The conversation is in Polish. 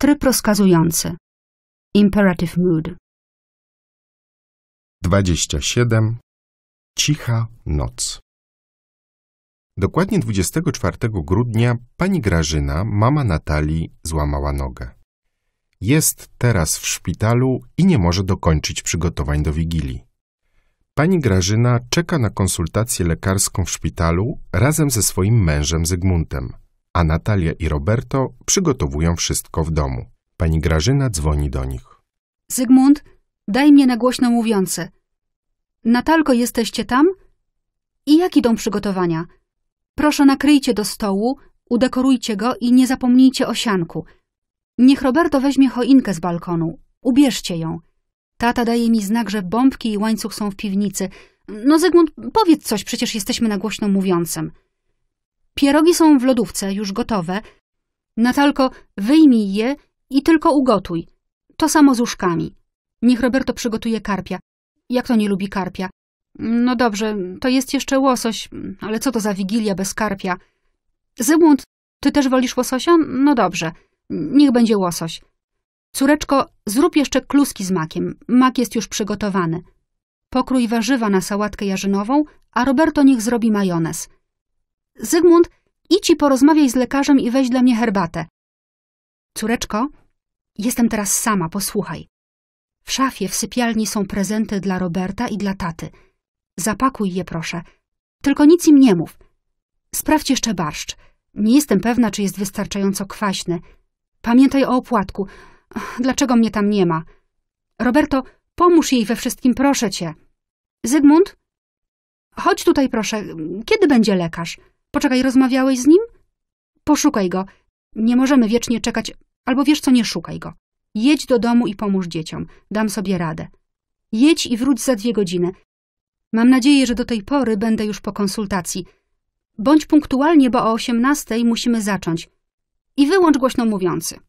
Tryb rozkazujący. Imperative mood. 27. Cicha noc. Dokładnie 24 grudnia pani Grażyna, mama Natalii, złamała nogę. Jest teraz w szpitalu i nie może dokończyć przygotowań do wigilii. Pani Grażyna czeka na konsultację lekarską w szpitalu razem ze swoim mężem Zygmuntem a Natalia i Roberto przygotowują wszystko w domu. Pani Grażyna dzwoni do nich. Zygmunt, daj mnie na głośno mówiące. Natalko, jesteście tam? I jak idą przygotowania? Proszę, nakryjcie do stołu, udekorujcie go i nie zapomnijcie o sianku. Niech Roberto weźmie choinkę z balkonu. Ubierzcie ją. Tata daje mi znak, że bombki i łańcuch są w piwnicy. No, Zygmunt, powiedz coś, przecież jesteśmy na głośno mówiącym. Pierogi są w lodówce, już gotowe. Natalko, wyjmij je i tylko ugotuj. To samo z łóżkami. Niech Roberto przygotuje karpia. Jak to nie lubi karpia? No dobrze, to jest jeszcze łosoś, ale co to za wigilia bez karpia? Zygmunt, ty też wolisz łososia? No dobrze, niech będzie łosoś. Córeczko, zrób jeszcze kluski z makiem. Mak jest już przygotowany. Pokrój warzywa na sałatkę jarzynową, a Roberto niech zrobi majonez. Zygmunt, idź i porozmawiaj z lekarzem i weź dla mnie herbatę. Córeczko, jestem teraz sama, posłuchaj. W szafie w sypialni są prezenty dla Roberta i dla taty. Zapakuj je, proszę. Tylko nic im nie mów. Sprawdź jeszcze barszcz. Nie jestem pewna, czy jest wystarczająco kwaśny. Pamiętaj o opłatku. Dlaczego mnie tam nie ma? Roberto, pomóż jej we wszystkim, proszę cię. Zygmunt? Chodź tutaj, proszę. Kiedy będzie lekarz? Poczekaj, rozmawiałeś z nim? Poszukaj go. Nie możemy wiecznie czekać, albo wiesz co, nie szukaj go. Jedź do domu i pomóż dzieciom. Dam sobie radę. Jedź i wróć za dwie godziny. Mam nadzieję, że do tej pory będę już po konsultacji. Bądź punktualnie, bo o osiemnastej musimy zacząć. I wyłącz głośno mówiący.